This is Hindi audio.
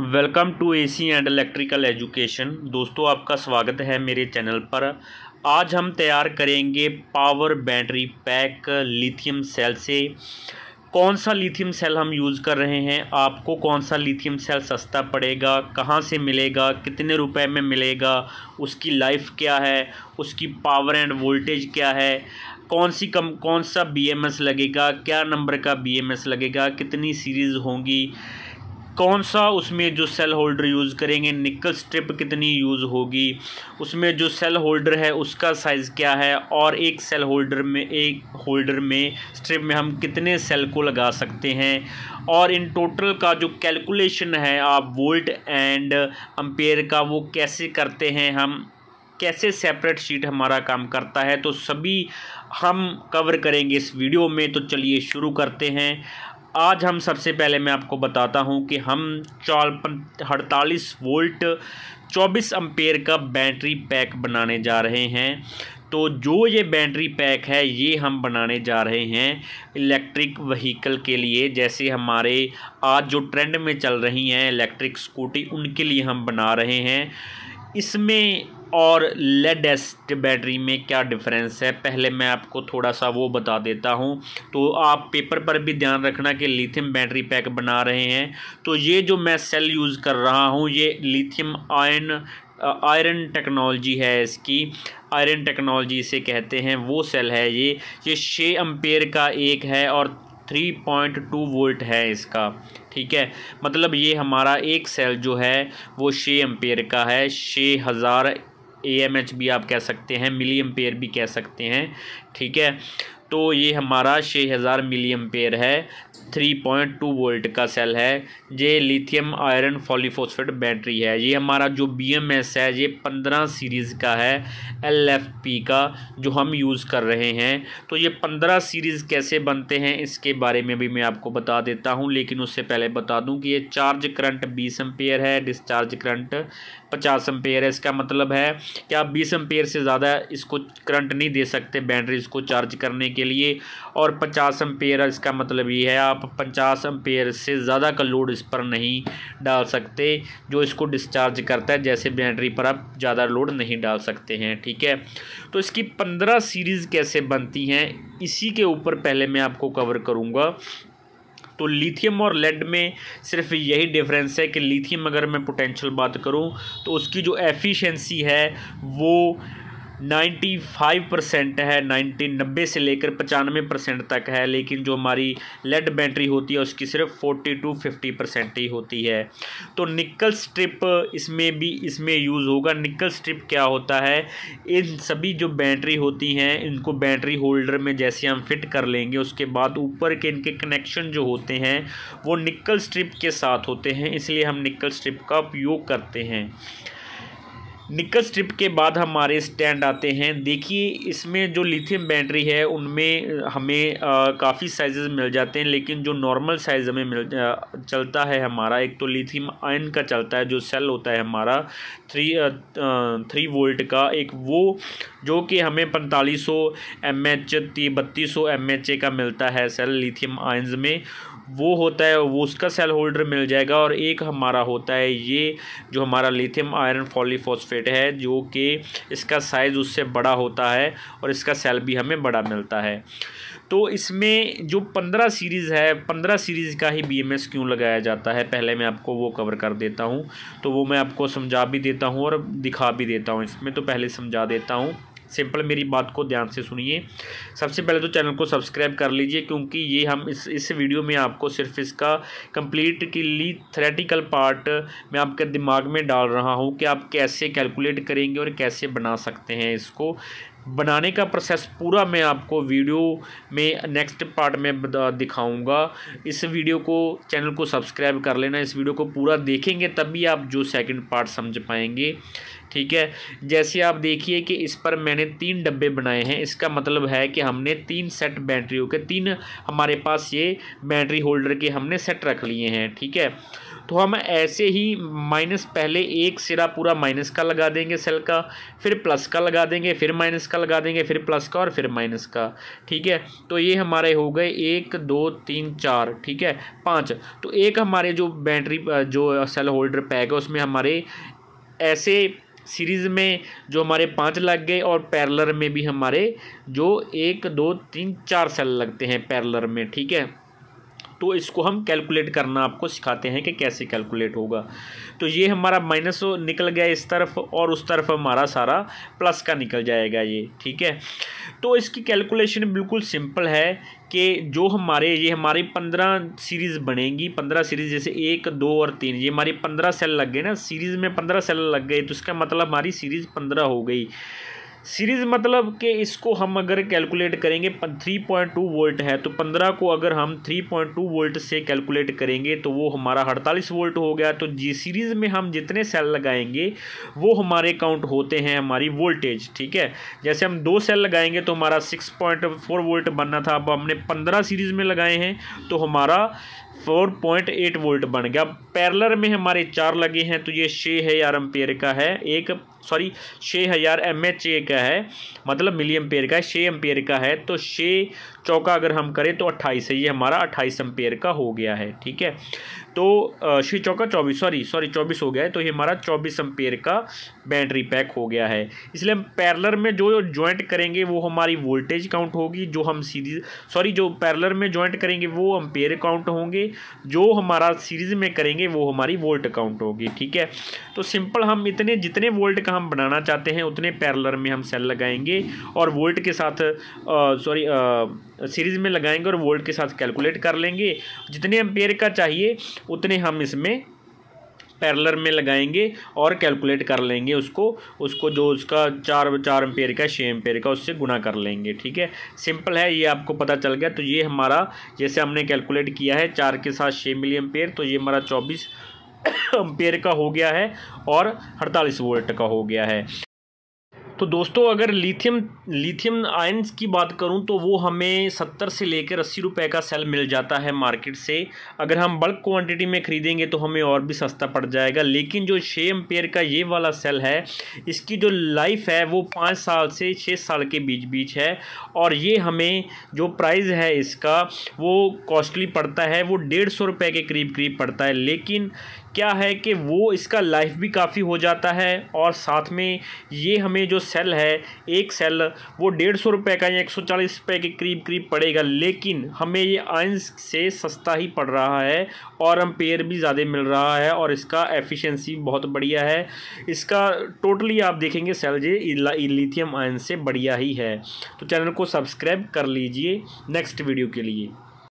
welcome to AC and electrical education दोस्तों आपका स्वागत है मेरे चैनल पर आज हम तैयार करेंगे power battery pack lithium cell से कौन सा लिथियम सेल हम यूज़ कर रहे हैं आपको कौन सा लिथियम सेल सस्ता पड़ेगा कहाँ से मिलेगा कितने रुपए में मिलेगा उसकी लाइफ क्या है उसकी पावर एंड वोल्टेज क्या है कौन सी कम कौन सा बी लगेगा क्या नंबर का बी लगेगा कितनी सीरीज़ होंगी कौन सा उसमें जो सेल होल्डर यूज़ करेंगे निकल स्ट्रिप कितनी यूज़ होगी उसमें जो सेल होल्डर है उसका साइज़ क्या है और एक सेल होल्डर में एक होल्डर में स्ट्रिप में हम कितने सेल को लगा सकते हैं और इन टोटल का जो कैलकुलेशन है आप वोल्ट एंड अम्पेयर का वो कैसे करते हैं हम कैसे सेपरेट शीट हमारा काम करता है तो सभी हम कवर करेंगे इस वीडियो में तो चलिए शुरू करते हैं आज हम सबसे पहले मैं आपको बताता हूं कि हम अड़तालीस वोल्ट 24 अम्पेयर का बैटरी पैक बनाने जा रहे हैं तो जो ये बैटरी पैक है ये हम बनाने जा रहे हैं इलेक्ट्रिक वहीकल के लिए जैसे हमारे आज जो ट्रेंड में चल रही हैं इलेक्ट्रिक स्कूटी उनके लिए हम बना रहे हैं इसमें और लेड एसिड बैटरी में क्या डिफरेंस है पहले मैं आपको थोड़ा सा वो बता देता हूँ तो आप पेपर पर भी ध्यान रखना कि लिथियम बैटरी पैक बना रहे हैं तो ये जो मैं सेल यूज़ कर रहा हूँ ये लिथियम आयन आयरन टेक्नोलॉजी है इसकी आयरन टेक्नोलॉजी से कहते हैं वो सेल है ये ये छः अम्पेयर का एक है और थ्री पॉइंट टू वोल्ट है इसका ठीक है मतलब ये हमारा एक सेल जो है वो छः एम्पेयर का है छः हज़ार ए भी आप कह सकते हैं मिली पेयर भी कह सकते हैं ठीक है तो ये हमारा छः हज़ार मिली पेयर है थ्री पॉइंट टू वोल्ट का सेल है ये लिथियम आयरन फॉलीफोस्फेट बैटरी है ये हमारा जो बी एम एस है ये पंद्रह सीरीज़ का है एल एफ पी का जो हम यूज़ कर रहे हैं तो ये पंद्रह सीरीज़ कैसे बनते हैं इसके बारे में भी मैं आपको बता देता हूँ लेकिन उससे पहले बता दूँ कि ये चार्ज करंट बीस पेयर है डिस्चार्ज करंट पचास एम्पेयर है इसका मतलब है कि आप बीस एम्पेयर से ज़्यादा इसको करंट नहीं दे सकते बैटरी इसको चार्ज करने के लिए और पचास एम्पेयर इसका मतलब ये है आप पचास एम्पेयर से ज़्यादा का लोड इस पर नहीं डाल सकते जो इसको डिस्चार्ज करता है जैसे बैटरी पर आप ज़्यादा लोड नहीं डाल सकते हैं ठीक है तो इसकी पंद्रह सीरीज़ कैसे बनती हैं इसी के ऊपर पहले मैं आपको कवर करूँगा तो लिथियम और लेड में सिर्फ यही डिफरेंस है कि लिथियम अगर मैं पोटेंशियल बात करूँ तो उसकी जो एफिशिएंसी है वो नाइन्टी फाइव परसेंट है नाइन्टी नब्बे से लेकर पचानवे परसेंट तक है लेकिन जो हमारी लेड बैटरी होती है उसकी सिर्फ फोर्टी टू फिफ्टी परसेंट ही होती है तो निकल स्ट्रिप इसमें भी इसमें यूज़ होगा निकल स्ट्रिप क्या होता है इन सभी जो बैटरी होती हैं इनको बैटरी होल्डर में जैसे हम फिट कर लेंगे उसके बाद ऊपर के इनके कनेक्शन जो होते हैं वो निकल स्ट्रिप के साथ होते हैं इसलिए हम निकल स्ट्रिप का उपयोग करते हैं निकल स्ट्रिप के बाद हमारे स्टैंड आते हैं देखिए इसमें जो लिथियम बैटरी है उनमें हमें काफ़ी साइजेस मिल जाते हैं लेकिन जो नॉर्मल साइज़ हमें मिल चलता है हमारा एक तो लिथियम आयन का चलता है जो सेल होता है हमारा थ्री थ्री वोल्ट का एक वो जो कि हमें पैंतालीस सौ एम एच बत्तीस सौ एम एच ए का मिलता है सेल लिथियम आयन में वो होता है वो उसका सेल होल्डर मिल जाएगा और एक हमारा होता है ये जो हमारा लिथियम आयरन फॉलीफॉस्फेट है जो कि इसका साइज़ उससे बड़ा होता है और इसका सेल भी हमें बड़ा मिलता है तो इसमें जो पंद्रह सीरीज़ है पंद्रह सीरीज़ का ही बी एम एस क्यों लगाया जाता है पहले मैं आपको वो कवर कर देता हूँ तो वो मैं आपको समझा भी देता हूँ और दिखा भी देता हूँ इसमें तो पहले समझा देता हूँ सिंपल मेरी बात को ध्यान से सुनिए सबसे पहले तो चैनल को सब्सक्राइब कर लीजिए क्योंकि ये हम इस इस वीडियो में आपको सिर्फ इसका कंप्लीट किली थ्रेटिकल पार्ट मैं आपके दिमाग में डाल रहा हूँ कि आप कैसे कैलकुलेट करेंगे और कैसे बना सकते हैं इसको बनाने का प्रोसेस पूरा मैं आपको वीडियो में नेक्स्ट पार्ट में दिखाऊंगा इस वीडियो को चैनल को सब्सक्राइब कर लेना इस वीडियो को पूरा देखेंगे तभी आप जो सेकंड पार्ट समझ पाएंगे ठीक है जैसे आप देखिए कि इस पर मैंने तीन डब्बे बनाए हैं इसका मतलब है कि हमने तीन सेट बैटरी के तीन हमारे पास ये बैटरी होल्डर के हमने सेट रख लिए हैं ठीक है तो हम ऐसे ही माइनस पहले एक सिरा पूरा माइनस का लगा देंगे सेल का फिर प्लस का लगा देंगे फिर माइनस का लगा देंगे फिर प्लस का और फिर माइनस का ठीक है तो ये हमारे हो गए एक दो तीन चार ठीक है पाँच तो एक हमारे जो बैटरी जो सेल होल्डर पैक है उसमें हमारे ऐसे सीरीज़ में जो हमारे पाँच लग गए और पैरलर में भी हमारे जो एक दो तीन चार सेल लगते हैं पैरलर में ठीक है तो इसको हम कैलकुलेट करना आपको सिखाते हैं कि कैसे कैलकुलेट होगा तो ये हमारा माइनस निकल गया इस तरफ और उस तरफ हमारा सारा प्लस का निकल जाएगा ये ठीक है तो इसकी कैलकुलेशन बिल्कुल सिंपल है कि जो हमारे ये हमारी पंद्रह सीरीज़ बनेगी पंद्रह सीरीज़ जैसे एक दो और तीन ये हमारी पंद्रह सेल लग गए ना सीरीज़ में पंद्रह सेल लग गए तो इसका मतलब हमारी सीरीज़ पंद्रह हो गई सीरीज़ मतलब कि इसको हम अगर कैलकुलेट करेंगे थ्री पॉइंट टू वोल्ट है तो पंद्रह को अगर हम थ्री पॉइंट टू वोल्ट से कैलकुलेट करेंगे तो वो हमारा अड़तालीस वोल्ट हो गया तो जी सीरीज़ में हम जितने सेल लगाएंगे वो हमारे काउंट होते हैं हमारी वोल्टेज ठीक है जैसे हम दो सेल लगाएंगे तो हमारा सिक्स पॉइंट फोर वोल्ट बनना था अब हमने पंद्रह सीरीज़ में लगाए हैं तो हमारा फोर पॉइंट एट वोल्ट बन गया पैरलर में हमारे चार लगे हैं तो ये छः है यार एम्पेयर का है एक सॉरी छः हज़ार एम एच ए का है मतलब मिली पेयर का है छः एम का है तो छः चौका अगर हम करें तो अट्ठाईस है ये हमारा अट्ठाईस एम्पेयर का हो गया है ठीक है तो श्री चौका चौबीस सॉरी सॉरी चौबीस हो गया है तो ये हमारा चौबीस एम्पेयर का बैटरी पैक हो गया है इसलिए हम पैरलर में जो ज्वाइंट करेंगे वो हमारी वोल्टेज काउंट होगी जो हम सीरीज सॉरी जो पैरलर में ज्वाइंट करेंगे वो अम्पेयर काउंट होंगे जो हमारा सीरीज में करेंगे वो हमारी वोल्ट काउंट होगी ठीक है तो सिंपल हम इतने जितने वोल्ट का हम बनाना चाहते हैं उतने पैरलर में हम सेल लगाएंगे और वोल्ट के साथ सॉरी सीरीज़ में लगाएंगे और वोल्ट के साथ कैलकुलेट कर लेंगे जितने एम्पेयर का चाहिए उतने हम इसमें पैरलर में लगाएंगे और कैलकुलेट कर लेंगे उसको उसको जो उसका चार चार एम्पेयर का छः एम्पेयर का उससे गुना कर लेंगे ठीक है सिंपल है ये आपको पता चल गया तो ये हमारा जैसे हमने कैलकुलेट किया है चार के साथ छः मिली एम्पेयर तो ये हमारा चौबीस एम्पेयर का हो गया है और अड़तालीस वोल्ट का हो गया है तो दोस्तों अगर लिथियम लिथियम आयंस की बात करूं तो वो हमें सत्तर से लेकर अस्सी रुपए का सेल मिल जाता है मार्केट से अगर हम बल्क क्वांटिटी में ख़रीदेंगे तो हमें और भी सस्ता पड़ जाएगा लेकिन जो छः एम्पेयर का ये वाला सेल है इसकी जो लाइफ है वो पाँच साल से छः साल के बीच बीच है और ये हमें जो प्राइस है इसका वो कॉस्टली पड़ता है वो डेढ़ सौ रुपये के करीब करीब पड़ता है लेकिन क्या है कि वो इसका लाइफ भी काफ़ी हो जाता है और साथ में ये हमें जो सेल है एक सेल वो डेढ़ सौ रुपये का या एक सौ चालीस रुपये के करीब करीब पड़ेगा लेकिन हमें ये आयंस से सस्ता ही पड़ रहा है और हम पेयर भी ज़्यादा मिल रहा है और इसका एफिशेंसी बहुत बढ़िया है इसका टोटली आप देखेंगे सेल जे लिथियम आयन से बढ़िया ही है तो चैनल को सब्सक्राइब कर लीजिए नेक्स्ट वीडियो के लिए